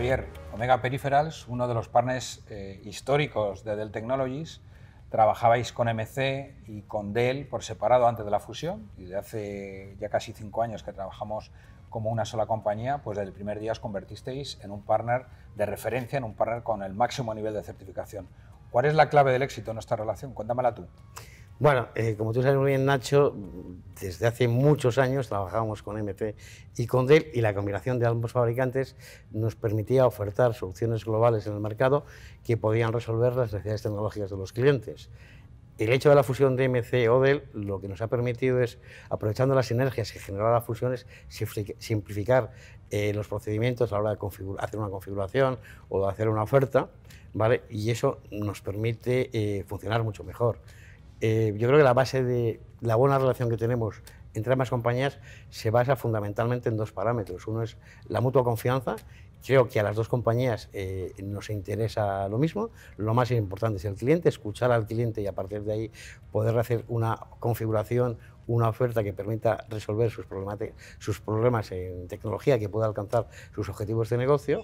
Javier, Omega Peripherals, uno de los partners eh, históricos de Dell Technologies, trabajabais con MC y con Dell por separado antes de la fusión y de hace ya casi cinco años que trabajamos como una sola compañía, pues desde el primer día os convertisteis en un partner de referencia, en un partner con el máximo nivel de certificación. ¿Cuál es la clave del éxito en nuestra relación? Cuéntamela tú. Bueno, eh, como tú sabes muy bien, Nacho, desde hace muchos años trabajábamos con MC y con Dell y la combinación de ambos fabricantes nos permitía ofertar soluciones globales en el mercado que podían resolver las necesidades tecnológicas de los clientes. El hecho de la fusión de MC o Dell lo que nos ha permitido es, aprovechando las sinergias que generaba la fusión, simplificar eh, los procedimientos a la hora de hacer una configuración o de hacer una oferta, ¿vale? Y eso nos permite eh, funcionar mucho mejor. Eh, yo creo que la base de la buena relación que tenemos entre ambas compañías se basa fundamentalmente en dos parámetros. Uno es la mutua confianza. Creo que a las dos compañías eh, nos interesa lo mismo. Lo más importante es el cliente, escuchar al cliente y a partir de ahí poder hacer una configuración, una oferta que permita resolver sus, sus problemas en tecnología, que pueda alcanzar sus objetivos de negocio.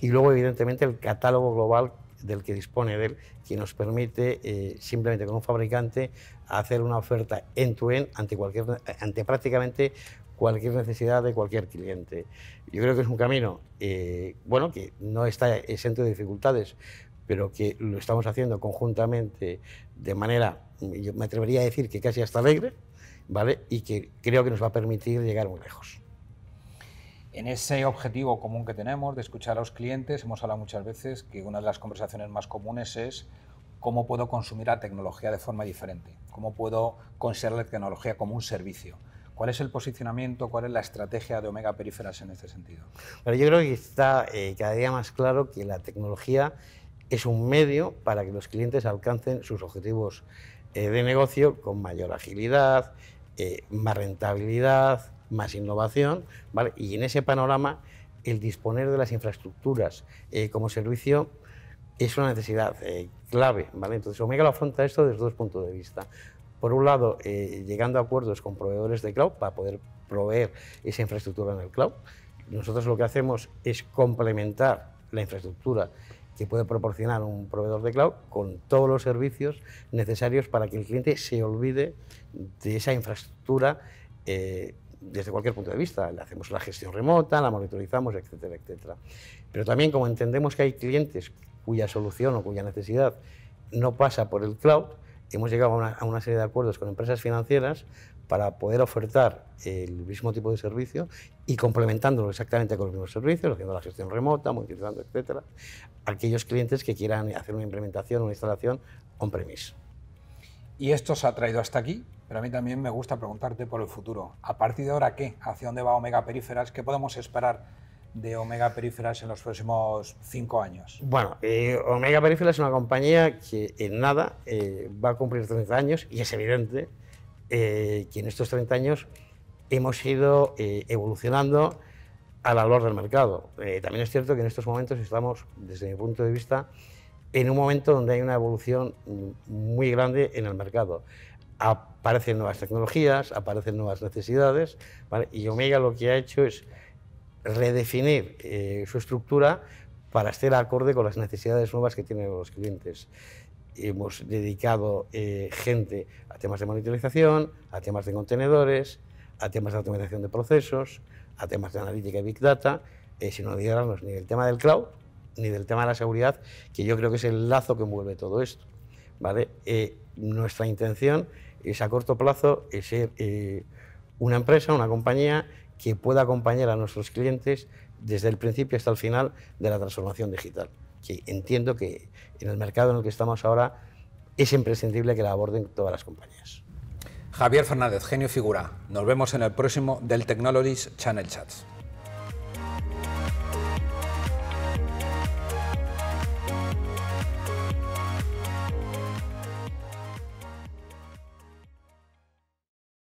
Y luego, evidentemente, el catálogo global del que dispone él, que nos permite eh, simplemente con un fabricante hacer una oferta end-to-end ante, cualquier, ante prácticamente cualquier necesidad de cualquier cliente. Yo creo que es un camino, eh, bueno, que no está exento de dificultades, pero que lo estamos haciendo conjuntamente de manera, yo me atrevería a decir que casi hasta alegre, ¿vale? Y que creo que nos va a permitir llegar muy lejos. En ese objetivo común que tenemos de escuchar a los clientes, hemos hablado muchas veces que una de las conversaciones más comunes es cómo puedo consumir la tecnología de forma diferente, cómo puedo considerar la tecnología como un servicio. ¿Cuál es el posicionamiento, cuál es la estrategia de Omega Periferas en este sentido? pero yo creo que está eh, cada día más claro que la tecnología es un medio para que los clientes alcancen sus objetivos eh, de negocio con mayor agilidad, eh, más rentabilidad, más innovación, ¿vale? y en ese panorama el disponer de las infraestructuras eh, como servicio es una necesidad eh, clave. ¿vale? Entonces, Omega lo afronta esto desde dos puntos de vista. Por un lado, eh, llegando a acuerdos con proveedores de cloud para poder proveer esa infraestructura en el cloud. Nosotros lo que hacemos es complementar la infraestructura que puede proporcionar un proveedor de cloud con todos los servicios necesarios para que el cliente se olvide de esa infraestructura desde cualquier punto de vista. Hacemos la gestión remota, la monitorizamos, etcétera, etcétera. Pero también como entendemos que hay clientes cuya solución o cuya necesidad no pasa por el cloud, hemos llegado a una, serie de acuerdos con empresas financieras para poder ofertar el mismo tipo de servicio y complementándolo exactamente con los mismos servicios, haciendo la gestión remota, monitorizando, etcétera, aquellos clientes que quieran hacer una implementación, una instalación on-premise. Y esto se ha traído hasta aquí, pero a mí también me gusta preguntarte por el futuro. ¿A partir de ahora qué? ¿Hacia dónde va Omega Períferas? ¿Qué podemos esperar de Omega Períferas en los próximos cinco años? Bueno, eh, Omega Períferas es una compañía que en nada eh, va a cumplir 30 años y es evidente eh, que en estos 30 años hemos ido evolucionando la valor del mercado. también es cierto que en estos momentos estamos, desde mi punto de vista, en un momento donde hay una evolución muy grande en el mercado. Aparecen nuevas tecnologías, aparecen nuevas necesidades, y Omega lo que ha hecho es redefinir eh, su estructura para estar acorde con las necesidades nuevas que tienen los clientes. Hemos dedicado eh, gente a temas de monitorización, a temas de contenedores, a temas de automatización de procesos, a temas de analítica y big data. Eh, si no ni el tema del cloud, ni del tema de la seguridad, que yo creo que es el lazo que mueve todo esto. Eh, nuestra intención es a corto plazo es eh, ser eh, una empresa, una compañía que pueda acompañar a nuestros clientes desde el principio hasta el final de la transformación digital, que entiendo que en el mercado en el que estamos ahora es imprescindible que la aborden todas las compañías. Javier Fernández, genio figura. Nos vemos en el próximo del Technologies Channel Chats.